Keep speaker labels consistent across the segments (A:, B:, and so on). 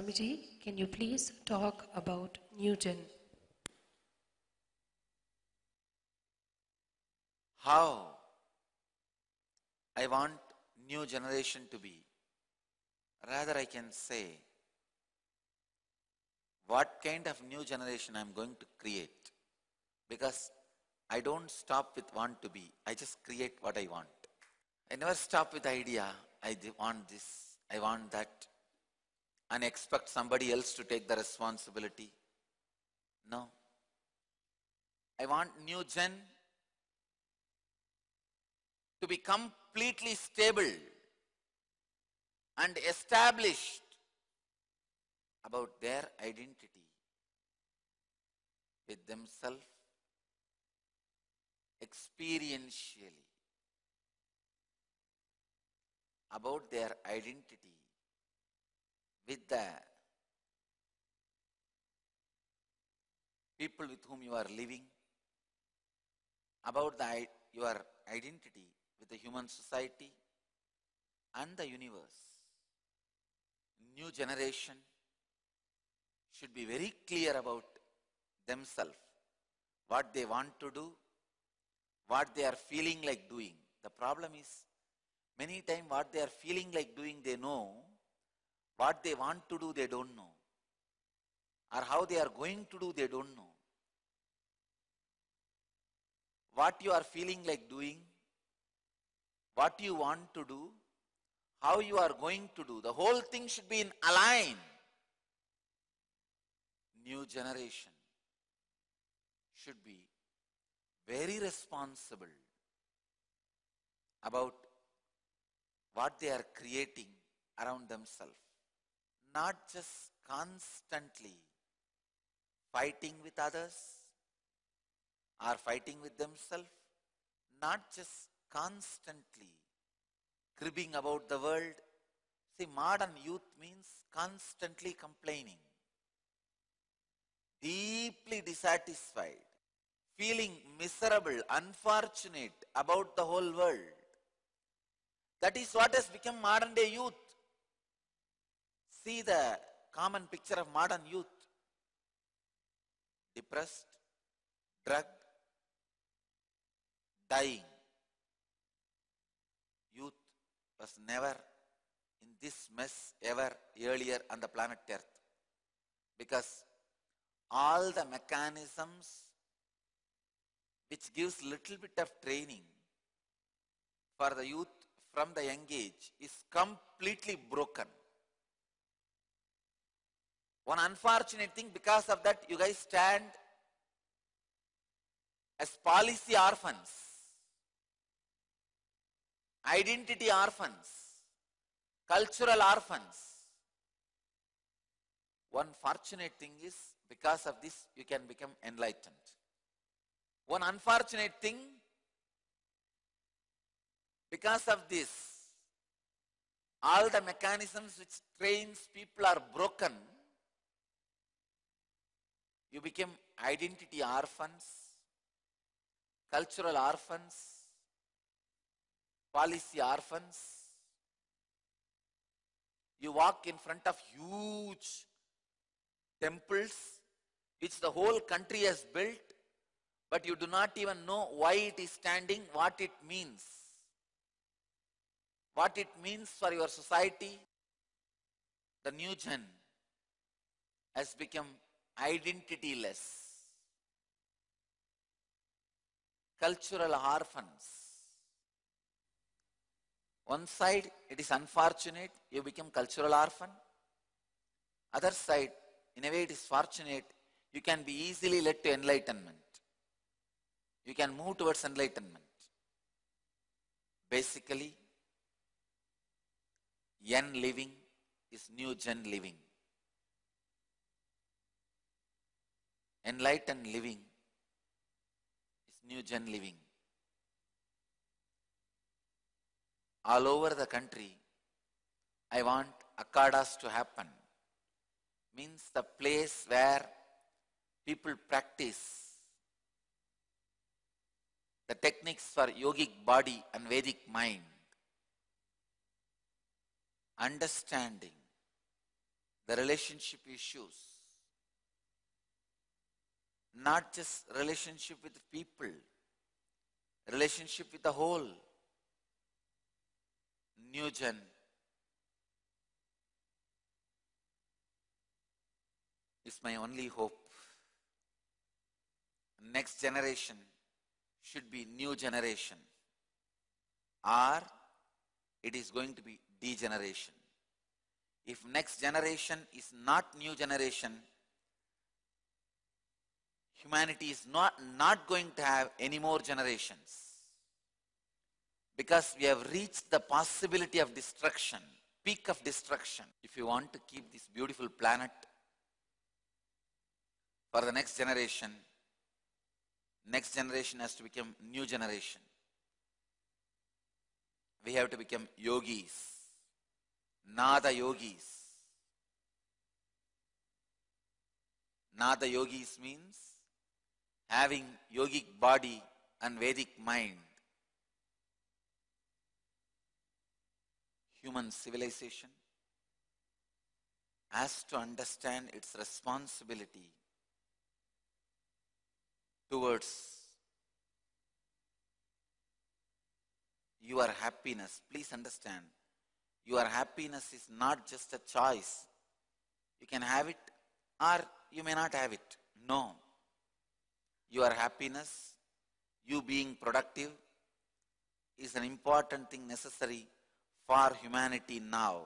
A: Swamiji, can you please talk about Newton? How I want new generation to be. Rather, I can say, what kind of new generation I'm going to create? Because I don't stop with want to be. I just create what I want. I never stop with idea. I want this. I want that and expect somebody else to take the responsibility. No. I want new gen to be completely stable and established about their identity with themselves experientially about their identity the people with whom you are living, about the, your identity with the human society and the universe. New generation should be very clear about themselves, what they want to do, what they are feeling like doing. The problem is, many times what they are feeling like doing, they know, what they want to do, they don't know. Or how they are going to do, they don't know. What you are feeling like doing, what you want to do, how you are going to do. The whole thing should be in align. New generation should be very responsible about what they are creating around themselves not just constantly fighting with others or fighting with themselves, not just constantly cribbing about the world. See, modern youth means constantly complaining, deeply dissatisfied, feeling miserable, unfortunate about the whole world. That is what has become modern day youth see the common picture of modern youth depressed, drug, dying. Youth was never in this mess ever earlier on the planet Earth because all the mechanisms which gives little bit of training for the youth from the young age is completely broken one unfortunate thing, because of that, you guys stand as policy orphans, identity orphans, cultural orphans. One fortunate thing is, because of this, you can become enlightened. One unfortunate thing, because of this, all the mechanisms which trains people are broken you became identity orphans, cultural orphans, policy orphans. You walk in front of huge temples which the whole country has built, but you do not even know why it is standing, what it means. What it means for your society, the new gen has become identityless, cultural orphans. One side, it is unfortunate, you become cultural orphan. Other side, in a way it is fortunate, you can be easily led to enlightenment. You can move towards enlightenment. Basically, Yen living is new gen living. Enlightened living is new gen living. All over the country, I want Akadas to happen. Means the place where people practice the techniques for yogic body and Vedic mind. Understanding the relationship issues not just relationship with people, relationship with the whole. New gen. is my only hope. Next generation should be new generation. Or it is going to be degeneration. If next generation is not new generation, humanity is not, not going to have any more generations. Because we have reached the possibility of destruction, peak of destruction. If you want to keep this beautiful planet for the next generation, next generation has to become new generation. We have to become yogis, nada yogis. Nada yogis means having yogic body and Vedic mind, human civilization has to understand its responsibility towards your happiness. Please understand, your happiness is not just a choice. You can have it or you may not have it. No your happiness, you being productive is an important thing necessary for humanity now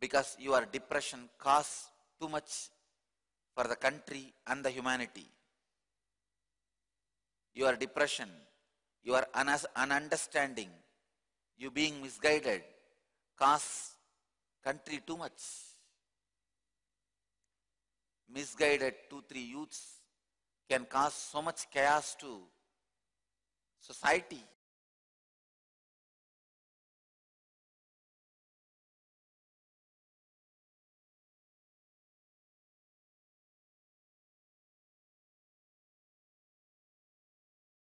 A: because your depression costs too much for the country and the humanity. Your depression, your ununderstanding, you being misguided costs country too much. Misguided two, three youths can cause so much chaos to society